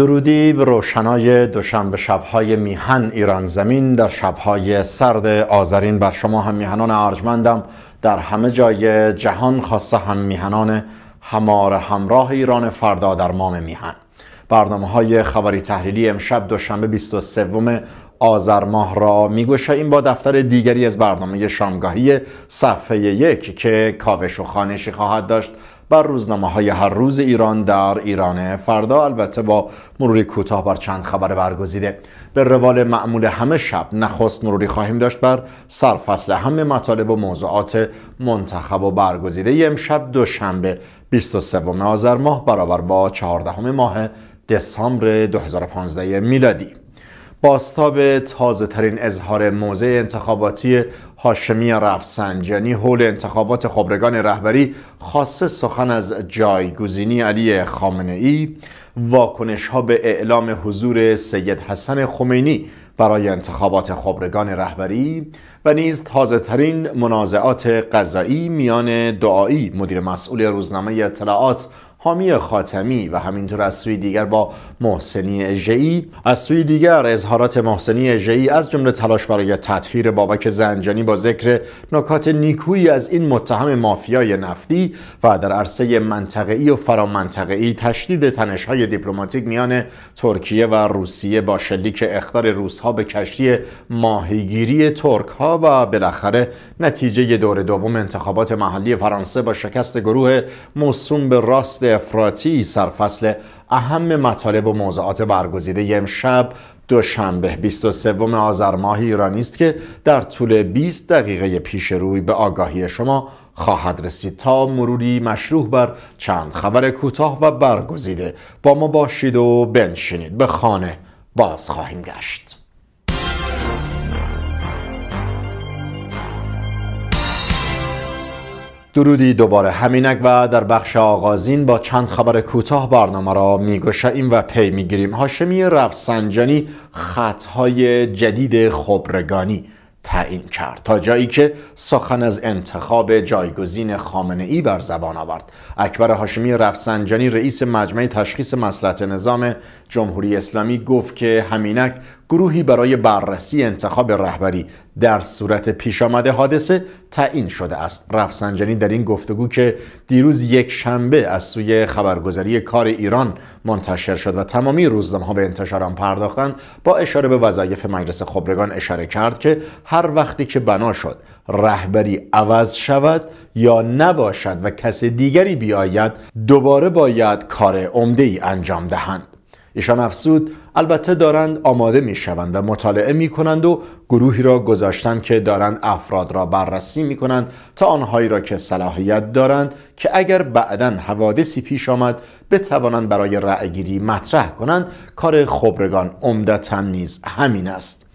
درودی به روشنای دوشنبه شبهای میهن ایران زمین در شبهای سرد آذرین بر شما هم میهنان ارجمندم در همه جای جهان خاصه هم میهنان همار همراه ایران فردا در مام میهن برنامه های خبری تحلیلی امشب دوشنبه 23 آذر ماه را میگوشاییم با دفتر دیگری از برنامه شامگاهی صفحه یک که کاوش و خانشی خواهد داشت بر روزنامه های هر روز ایران در ایران فردا البته با مروری کوتاه بر چند خبر برگزیده به روال معمول همه شب نخست مروری خواهیم داشت بر سرفصل همه مطالب و موضوعات منتخب و برگزیده امشب دوشنبه 23 آذر ماه برابر با 14 ماه دسامبر 2015 میلادی باستاب تازه ترین اظهار موضع انتخاباتی هاشمی رفسنجانی حول انتخابات خبرگان رهبری خاصه سخن از جایگزینی علی خامنه ای واکنش ها به اعلام حضور سید حسن خمینی برای انتخابات خبرگان رهبری و نیز ترین منازعات قضایی میان دعایی مدیر مسئول روزنامه اطلاعات حامی خاتمی و همینطور از سوی دیگر با محسنی اژه‌ای از سوی دیگر اظهارات محسنی اژه‌ای از جمله تلاش برای تطهیر بابک زنجانی با ذکر نکات نیکویی از این متهم مافیای نفتی و در عرصه منطقه‌ای و فرامنطقه‌ای تشدید تنش‌های دیپلماتیک میان ترکیه و روسیه با شلیک اخطار روس‌ها به کشتی ماهیگیری ترک‌ها و بالاخره نتیجه دور دوم انتخابات محلی فرانسه با شکست گروه موسوم به راست افراطی سرفصل اهم مطالب و موضوعات برگزیده امشب دوشنبه 23 آذر ماه ایرانی است که در طول 20 دقیقه پیش روی به آگاهی شما خواهد رسید تا مروری مشروح بر چند خبر کوتاه و برگزیده با ما باشید و بنشینید به خانه باز خواهیم گشت درودی دوباره همینک و در بخش آغازین با چند خبر کوتاه برنامه را میگوشیم و پی میگیریم هاشمی رفسنجانی خطهای جدید خبرگانی تعیین کرد تا جایی که سخن از انتخاب جایگزین خامنه ای بر زبان آورد اکبر هاشمی رفسنجانی رئیس مجمع تشخیص مسلحت نظام جمهوری اسلامی گفت که همینک گروهی برای بررسی انتخاب رهبری در صورت پیش آمده حادثه تعیین شده است رفسنجانی در این گفتگو که دیروز یک شنبه از سوی خبرگزاری کار ایران منتشر شد و تمامی روزنامه ها به انتشار آن پرداختند با اشاره به وظایف مجلس خبرگان اشاره کرد که هر وقتی که بنا شد رهبری عوض شود یا نباشد و کس دیگری بیاید دوباره باید کار عمده ای انجام دهند ایشان افزود البته دارند آماده می شوند و مطالعه می کنند و گروهی را گذاشتند که دارند افراد را بررسی می کنند تا آنهایی را که صلاحیت دارند که اگر بعدا حوادثی پیش آمد بتوانند برای رأیگیری مطرح کنند کار خبرگان عمدتا نیز همین است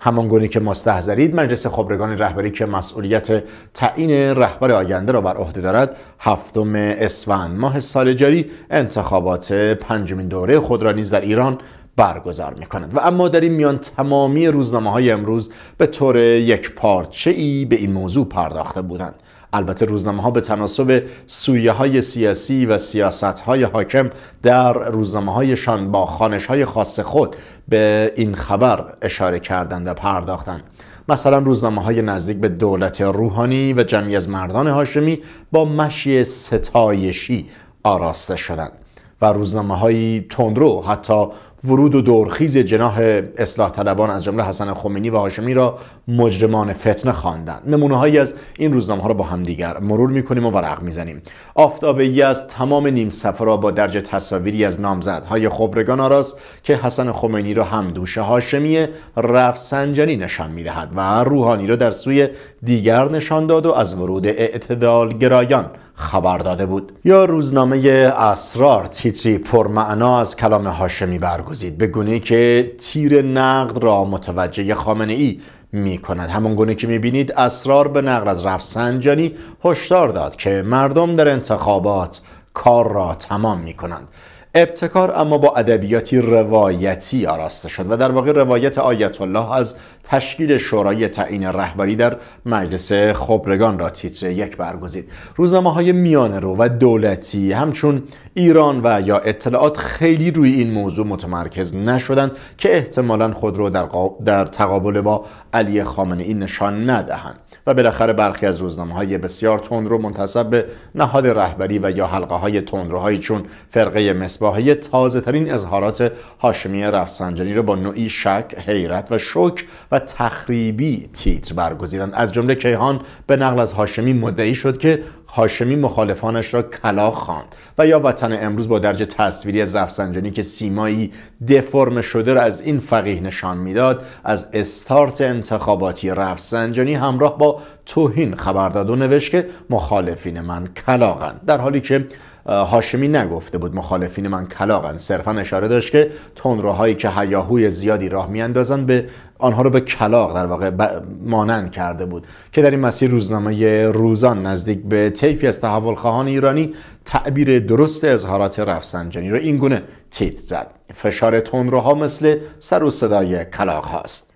همانگونه که مستحضرید مجلس خبرگان رهبری که مسئولیت تعیین رهبر آینده را بر عهده دارد هفتم اسفند ماه سال جاری انتخابات پنجمین دوره خود را نیز در ایران برگزار می کند و اما در این میان تمامی روزنامه های امروز به طور یک پارچه ای به این موضوع پرداخته بودند البته روزنامه ها به تناسب سویه های سیاسی و سیاست های حاکم در روزنامه هایشان با خانش های خاص خود به این خبر اشاره کردند و پرداختند مثلا روزنامه های نزدیک به دولت روحانی و جمعی از مردان هاشمی با مشی ستایشی آراسته شدند و روزنامه های تندرو حتی ورود و دورخیز جناح اصلاح طلبان از جمله حسن خمینی و هاشمی را مجرمان فتنه خواندند نمونه هایی از این روزنامه ها را با همدیگر مرور میکنیم و ورق میزنیم آفتاب از تمام نیم صفحه را با درجه تصاویری از نامزدهای خبرگان آراست که حسن خمینی را دوشه هاشمی رفسنجانی نشان میدهد و روحانی را در سوی دیگر نشان داد و از ورود گرایان خبر داده بود یا روزنامه اسرار تیتری پرمعنا از کلام هاشمی برگ برگزید به گونه که تیر نقد را متوجه خامنه ای می کند همون گونه که می بینید اسرار به نقد از رفسنجانی هشدار داد که مردم در انتخابات کار را تمام می کنند ابتکار اما با ادبیاتی روایتی آراسته شد و در واقع روایت آیت الله از تشکیل شورای تعیین رهبری در مجلس خبرگان را تیتر یک برگزید روزنامه های میان رو و دولتی همچون ایران و یا اطلاعات خیلی روی این موضوع متمرکز نشدند که احتمالا خود رو در, در تقابل با علی خامنه این نشان ندهند و بالاخره برخی از روزنامه های بسیار تندرو منتصب به نهاد رهبری و یا حلقه های تندروهایی چون فرقه مصباحی تازه ترین اظهارات هاشمی رفسنجانی را با نوعی شک، حیرت و شک و تخریبی تیتر برگزیدند از جمله کیهان به نقل از هاشمی مدعی شد که هاشمی مخالفانش را کلاخ خواند و یا وطن امروز با درجه تصویری از رفسنجانی که سیمایی دفرم شده را از این فقیه نشان میداد از استارت انتخاباتی رفسنجانی همراه با توهین خبر داد و نوشت که مخالفین من کلاقند در حالی که هاشمی نگفته بود مخالفین من کلاقن صرفا اشاره داشت که تندروهایی که هیاهوی زیادی راه میاندازند به آنها رو به کلاق در واقع مانند کرده بود که در این مسیر روزنامه روزان نزدیک به تیفی از تحولخواهان ایرانی تعبیر درست اظهارات رفسنجانی رو اینگونه تیت زد فشار تندروها مثل سر و صدای کلاق هاست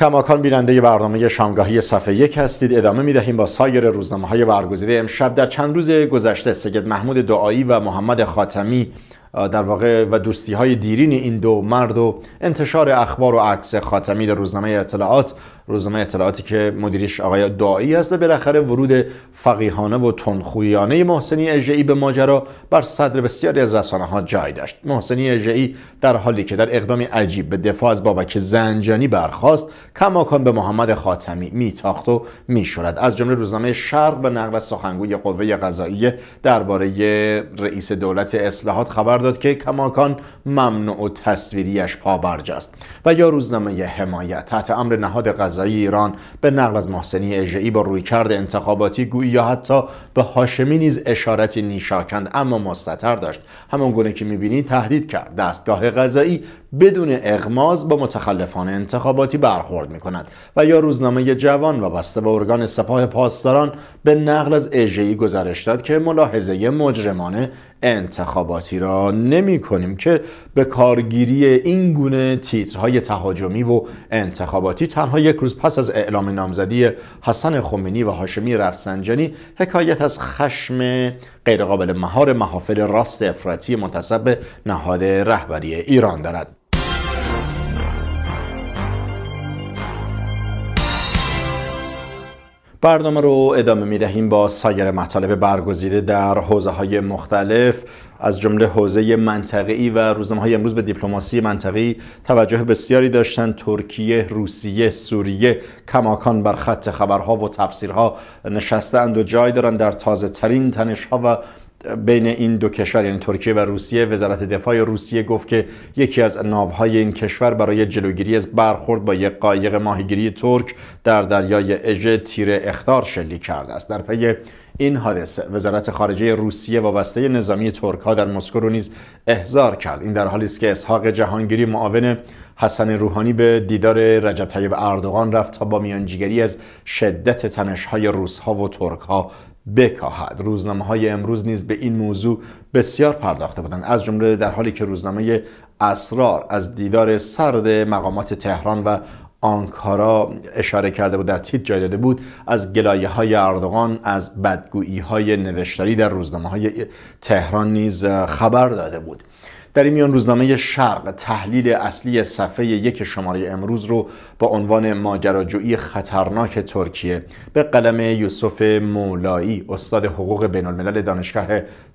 کماکان بیننده برنامه شامگاهی صفحه یک هستید ادامه می دهیم با سایر روزنامه های برگزیده امشب در چند روز گذشته سید محمود دعایی و محمد خاتمی در واقع و دوستی های دیرین این دو مرد و انتشار اخبار و عکس خاتمی در روزنامه اطلاعات روزنامه اطلاعاتی که مدیرش آقای دایی است و بالاخره ورود فقیهانه و تنخویانه محسنی اجعی به ماجرا بر صدر بسیاری از رسانه ها جای داشت محسنی اجعی در حالی که در اقدامی عجیب به دفاع از بابک زنجانی برخواست کماکان به محمد خاتمی میتاخت و میشورد از جمله روزنامه شرق به نقل سخنگوی قوه قضاییه درباره رئیس دولت اصلاحات خبر داد که کماکان ممنوع و تصویریش پابرج است و یا روزنامه حمایت تحت امر نهاد قضایی ایران به نقل از محسنی اجعی با کرد انتخاباتی گویی یا حتی به هاشمی نیز اشارتی نیشاکند اما مستطر داشت همان گونه که میبینی تهدید کرد دستگاه قضایی بدون اغماز با متخلفان انتخاباتی برخورد می کند و یا روزنامه جوان و بسته به ارگان سپاه پاسداران به نقل از اجهی گزارش داد که ملاحظه مجرمانه انتخاباتی را نمی کنیم که به کارگیری این گونه تیترهای تهاجمی و انتخاباتی تنها یک روز پس از اعلام نامزدی حسن خمینی و حاشمی رفسنجانی حکایت از خشم غیرقابل مهار محافل راست افراطی منتصب نهاد رهبری ایران دارد برنامه رو ادامه می دهیم با سایر مطالب برگزیده در حوزه های مختلف از جمله حوزه منطقه‌ای و روزنامه های امروز به دیپلماسی منطقی توجه بسیاری داشتند ترکیه، روسیه، سوریه کماکان بر خط خبرها و تفسیرها نشستند و جای دارند در تازه ترین تنش ها و بین این دو کشور یعنی ترکیه و روسیه وزارت دفاع روسیه گفت که یکی از ناوهای این کشور برای جلوگیری از برخورد با یک قایق ماهیگیری ترک در دریای اژه تیر اختار شلیک کرده است در پی این حادثه وزارت خارجه روسیه وابسته نظامی ترک ها در مسکو رو نیز احضار کرد این در حالی است که اسحاق جهانگیری معاون حسن روحانی به دیدار رجب طیب اردوغان رفت تا با میانجیگری از شدت تنش های روس ها و ها بکاهد روزنامه های امروز نیز به این موضوع بسیار پرداخته بودند از جمله در حالی که روزنامه اسرار از دیدار سرد مقامات تهران و آنکارا اشاره کرده بود در تیت جای داده بود از گلایه های اردوغان از بدگویی های نوشتاری در روزنامه های تهران نیز خبر داده بود در این میان روزنامه شرق تحلیل اصلی صفحه یک شماره امروز رو با عنوان ماجراجویی خطرناک ترکیه به قلم یوسف مولایی استاد حقوق بین الملل دانشگاه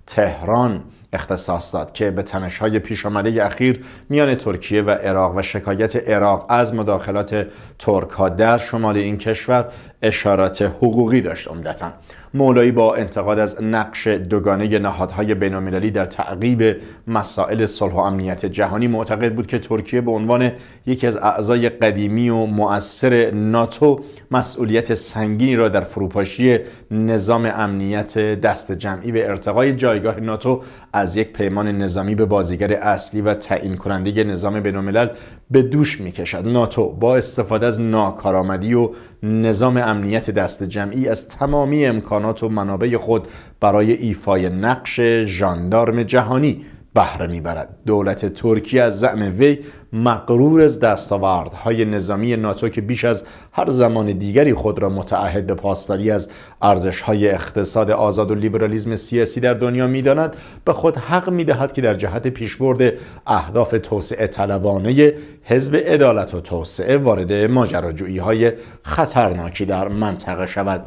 تهران اختصاص داد که به تنش‌های پیش آمده اخیر میان ترکیه و عراق و شکایت عراق از مداخلات ترک‌ها در شمال این کشور اشارات حقوقی داشت عمدتا مولایی با انتقاد از نقش دوگانه نهادهای بینالمللی در تعقیب مسائل صلح و امنیت جهانی معتقد بود که ترکیه به عنوان یکی از اعضای قدیمی و مؤثر ناتو مسئولیت سنگینی را در فروپاشی نظام امنیت دست جمعی به ارتقای جایگاه ناتو از یک پیمان نظامی به بازیگر اصلی و تعیین کننده نظام بینالملل به دوش میکشد ناتو با استفاده از ناکارآمدی و نظام امنیت دست جمعی از تمامی امکانات و منابع خود برای ایفای نقش ژاندارم جهانی بهره میبرد دولت ترکیه از زعم وی مقرور از دستاوردهای نظامی ناتو که بیش از هر زمان دیگری خود را متعهد به پاسداری از ارزشهای اقتصاد آزاد و لیبرالیزم سیاسی در دنیا میداند به خود حق میدهد که در جهت پیشبرد اهداف توسعه طلبانه حزب عدالت و توسعه وارد ماجراجویی های خطرناکی در منطقه شود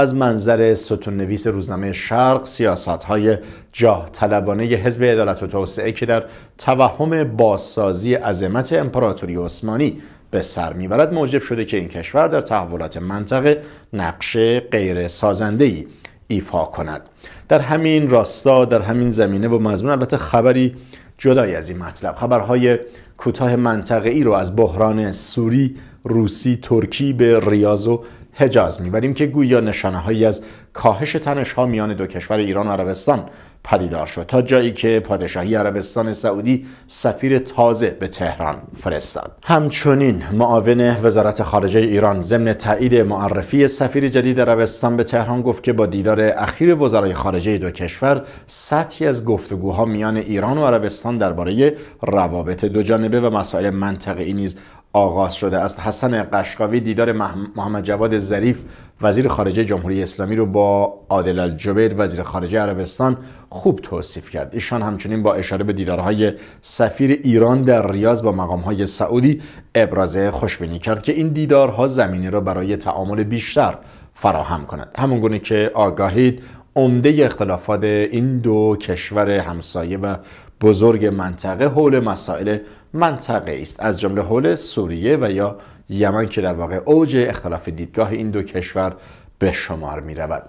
از منظر ستون نویس روزنامه شرق سیاست های جاه طلبانه حزب عدالت و توسعه که در توهم بازسازی عظمت امپراتوری عثمانی به سر میبرد موجب شده که این کشور در تحولات منطقه نقش غیر سازنده‌ای ایفا کند در همین راستا در همین زمینه و مضمون البته خبری جدای از این مطلب خبرهای کوتاه منطقه ای رو از بحران سوری، روسی، ترکی به ریاض و حجاز میبریم که گویا نشانه هایی از کاهش تنش ها میان دو کشور ایران و عربستان پدیدار شد تا جایی که پادشاهی عربستان سعودی سفیر تازه به تهران فرستاد همچنین معاون وزارت خارجه ایران ضمن تایید معرفی سفیر جدید عربستان به تهران گفت که با دیدار اخیر وزرای خارجه دو کشور سطحی از گفتگوها میان ایران و عربستان درباره روابط دوجانبه و مسائل منطقه‌ای نیز آغاز شده است حسن قشقاوی دیدار محمد جواد ظریف وزیر خارجه جمهوری اسلامی رو با عادل الجبیر وزیر خارجه عربستان خوب توصیف کرد ایشان همچنین با اشاره به دیدارهای سفیر ایران در ریاض با مقامهای سعودی ابراز خوشبینی کرد که این دیدارها زمینه را برای تعامل بیشتر فراهم کند همونگونه که آگاهید عمده اختلافات این دو کشور همسایه و بزرگ منطقه حول مسائل منطقه است از جمله حول سوریه و یا یمن که در واقع اوج اختلاف دیدگاه این دو کشور به شمار می رود.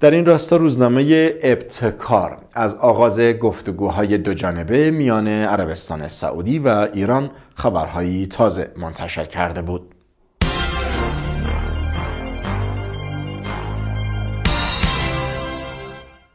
در این راستا روزنامه ابتکار از آغاز گفتگوهای دو جانبه میان عربستان سعودی و ایران خبرهایی تازه منتشر کرده بود.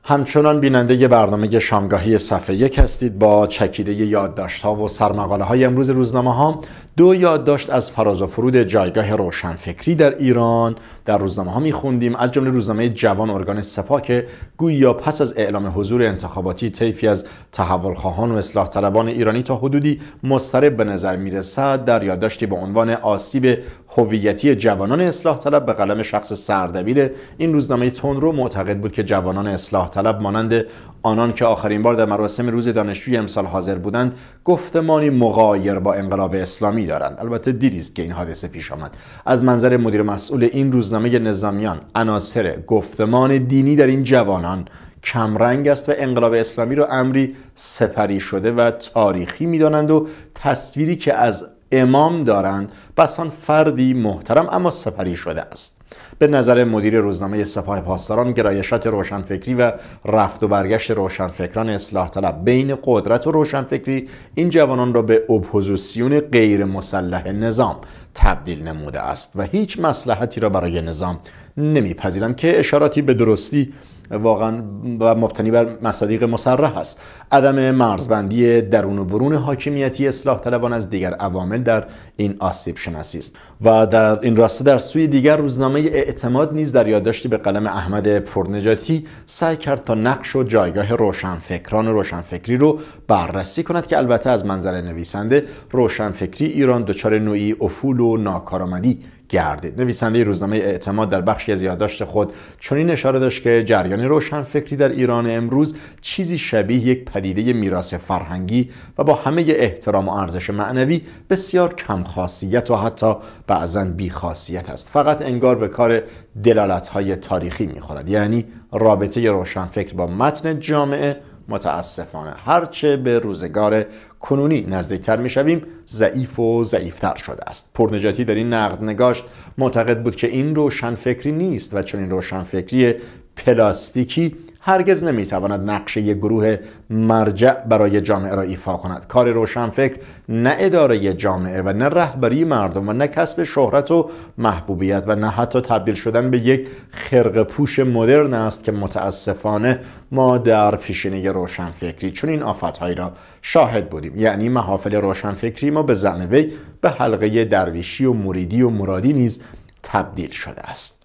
همچنان بیننده ی برنامه شامگاهی صفحه یک هستید با چکیده یادداشت ها و سرمقاله های امروز روزنامه ها دو یادداشت از فراز و فرود جایگاه روشنفکری در ایران در روزنامه ها خوندیم از جمله روزنامه جوان ارگان سپاه که گویا پس از اعلام حضور انتخاباتی طیفی از تحول خواهان و اصلاح طلبان ایرانی تا حدودی مسترب به نظر میرسد در یادداشتی به عنوان آسیب هویتی جوانان اصلاح طلب به قلم شخص سردبیر این روزنامه تون رو معتقد بود که جوانان اصلاح طلب مانند آنان که آخرین بار در مراسم روز دانشجوی امسال حاضر بودند گفتمانی مغایر با انقلاب اسلامی دارند البته دیریست که این حادثه پیش آمد از منظر مدیر مسئول این روزنامه روزنامه نظامیان عناصر گفتمان دینی در این جوانان کمرنگ است و انقلاب اسلامی را امری سپری شده و تاریخی میدانند و تصویری که از امام دارند بسان فردی محترم اما سپری شده است به نظر مدیر روزنامه سپاه پاسداران گرایشات روشنفکری و رفت و برگشت روشنفکران اصلاح طلب بین قدرت و روشنفکری این جوانان را به اپوزیسیون غیر مسلح نظام تبدیل نموده است و هیچ مسلحتی را برای نظام نمیپذیرند که اشاراتی به درستی واقعا و مبتنی بر مصادیق مصرح است عدم مرزبندی درون و برون حاکمیتی اصلاح طلبان از دیگر عوامل در این آسیب شناسی است و در این راستا در سوی دیگر روزنامه اعتماد نیز در یادداشتی به قلم احمد پرنجاتی سعی کرد تا نقش و جایگاه روشنفکران و روشنفکری رو بررسی کند که البته از منظر نویسنده روشنفکری ایران دچار نوعی افول و ناکارآمدی گردید نویسنده روزنامه اعتماد در بخشی از یادداشت خود چنین اشاره داشت که جریان فکری در ایران امروز چیزی شبیه یک پدیده میراث فرهنگی و با همه احترام و ارزش معنوی بسیار کم خاصیت و حتی بعضا خاصیت است فقط انگار به کار دلالتهای تاریخی میخورد یعنی رابطه فکر با متن جامعه متاسفانه هرچه به روزگار کنونی نزدیکتر میشویم ضعیف و ضعیفتر شده است پرنجاتی در این نقد نگاشت معتقد بود که این روشنفکری نیست و چون این روشنفکری پلاستیکی هرگز نمیتواند نقشه یک گروه مرجع برای جامعه را ایفا کند کار روشنفکر نه اداره جامعه و نه رهبری مردم و نه کسب شهرت و محبوبیت و نه حتی تبدیل شدن به یک خرق پوش مدرن است که متاسفانه ما در پیشینه روشنفکری چون این آفتهایی را شاهد بودیم یعنی محافل روشنفکری ما به زنوی به حلقه درویشی و مریدی و مرادی نیز تبدیل شده است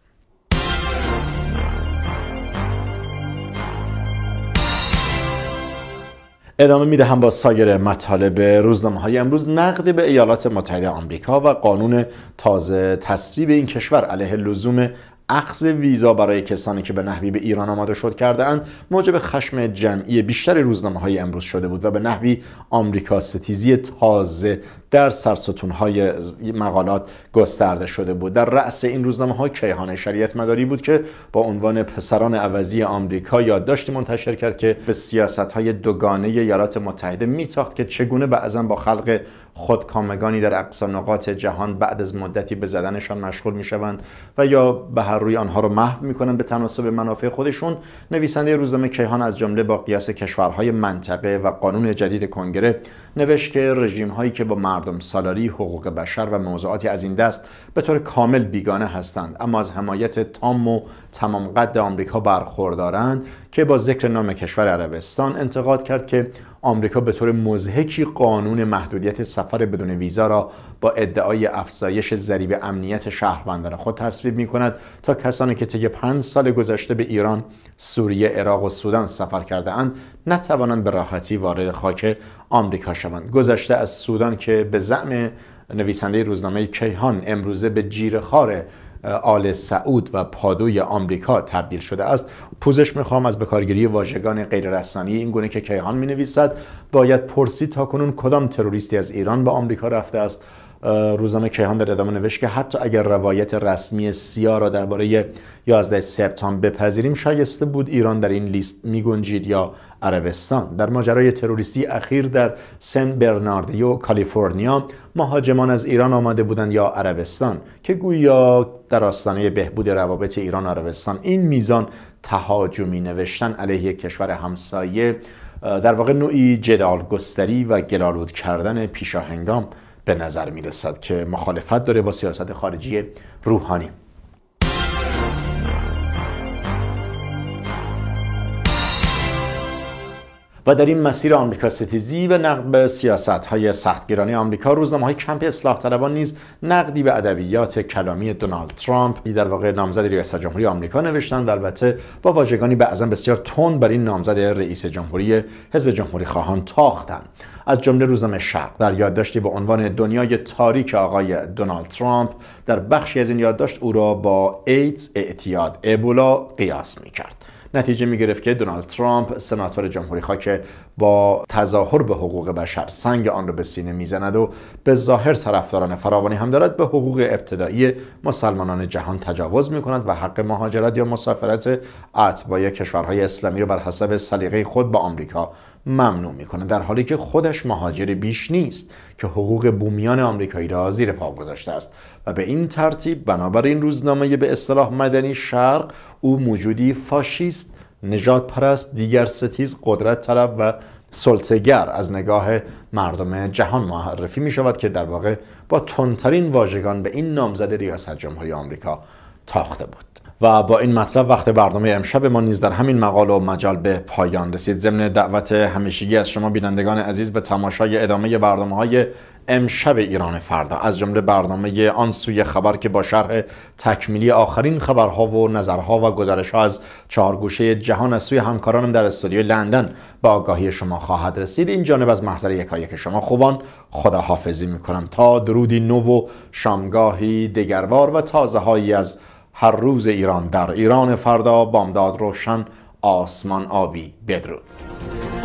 ادامه میدهم با سایر مطالب روزنامه های امروز نقد به ایالات متحده آمریکا و قانون تازه تصویب این کشور علیه لزوم اخذ ویزا برای کسانی که به نحوی به ایران آماده شد کرده اند موجب خشم جمعی بیشتر روزنامه های امروز شده بود و به نحوی آمریکا ستیزی تازه در سرستون های مقالات گسترده شده بود در رأس این روزنامه ها کیهان شریعت مداری بود که با عنوان پسران عوضی آمریکا یادداشتی منتشر کرد که به سیاست های دوگانه ایالات متحده میتاخت که چگونه بعضا با خلق خودکامگانی در اقصا نقاط جهان بعد از مدتی به زدنشان مشغول میشوند و یا به هر روی آنها را رو محو میکنند به تناسب منافع خودشون نویسنده روزنامه کیهان از جمله با قیاس کشورهای منطقه و قانون جدید کنگره نوشت که رژیم هایی که با مردم سالاری، حقوق بشر و موضوعاتی از این دست به طور کامل بیگانه هستند اما از حمایت تام و تمام قد آمریکا برخوردارند که با ذکر نام کشور عربستان انتقاد کرد که آمریکا به طور مزهکی قانون محدودیت سفر بدون ویزا را با ادعای افزایش ضریب امنیت شهروندان خود تصویب می کند تا کسانی که طی پنج سال گذشته به ایران، سوریه، عراق و سودان سفر کرده اند نتوانند به راحتی وارد خاک آمریکا شوند. گذشته از سودان که به زعم نویسنده روزنامه کیهان امروزه به خاره آل سعود و پادوی آمریکا تبدیل شده است پوزش میخوام از بکارگیری واژگان غیررسانی این گونه که کیهان مینویسد باید پرسید تا کنون کدام تروریستی از ایران به آمریکا رفته است روزنامه کیهان در ادامه نوشت که حتی اگر روایت رسمی سیا را درباره 11 سپتامبر بپذیریم شایسته بود ایران در این لیست میگنجید یا عربستان در ماجرای تروریستی اخیر در سن برناردیو کالیفرنیا مهاجمان از ایران آمده بودند یا عربستان که گویا در آستانه بهبود روابط ایران و عربستان این میزان تهاجمی نوشتن علیه کشور همسایه در واقع نوعی جدال گستری و گلالود کردن پیشاهنگام به نظر می که مخالفت داره با سیاست خارجی روحانی و در این مسیر آمریکا ستیزی و نقد به سیاست های سختگیرانه آمریکا روزنامه های کمپ اصلاح طلبان نیز نقدی به ادبیات کلامی دونالد ترامپ در واقع نامزد ریاست جمهوری آمریکا نوشتند البته با واژگانی بعضا بسیار تند بر این نامزد رئیس جمهوری حزب جمهوری خواهان تاختند از جمله روزنامه شرق در یادداشتی به عنوان دنیای تاریک آقای دونالد ترامپ در بخشی از این یادداشت او را با ایدز اعتیاد ابولا قیاس میکرد نتیجه می گرفت که دونالد ترامپ سناتور جمهوری که با تظاهر به حقوق بشر سنگ آن را به سینه میزند و به ظاهر طرفداران فراوانی هم دارد به حقوق ابتدایی مسلمانان جهان تجاوز می کند و حق مهاجرت یا مسافرت اتباع کشورهای اسلامی را بر حسب سلیقه خود به آمریکا ممنوع میکنه در حالی که خودش مهاجر بیش نیست که حقوق بومیان آمریکایی را زیر پا گذاشته است و به این ترتیب بنابر این روزنامه به اصطلاح مدنی شرق او موجودی فاشیست نجات پرست دیگر ستیز قدرت طلب و سلطگر از نگاه مردم جهان معرفی می شود که در واقع با تندترین واژگان به این نامزد ریاست جمهوری آمریکا تاخته بود و با این مطلب وقت برنامه امشب ما نیز در همین مقال و مجال به پایان رسید ضمن دعوت همیشگی از شما بینندگان عزیز به تماشای ادامه برنامه های امشب ایران فردا از جمله برنامه آن سوی خبر که با شرح تکمیلی آخرین خبرها و نظرها و ها از چهار گوشه جهان از سوی همکارانم در استودیو لندن با آگاهی شما خواهد رسید این جانب از محضر یکایک که شما خوبان خداحافظی میکنم تا درودی نو و شامگاهی دگروار و تازه هایی از هر روز ایران در ایران فردا بامداد روشن آسمان آبی بدرود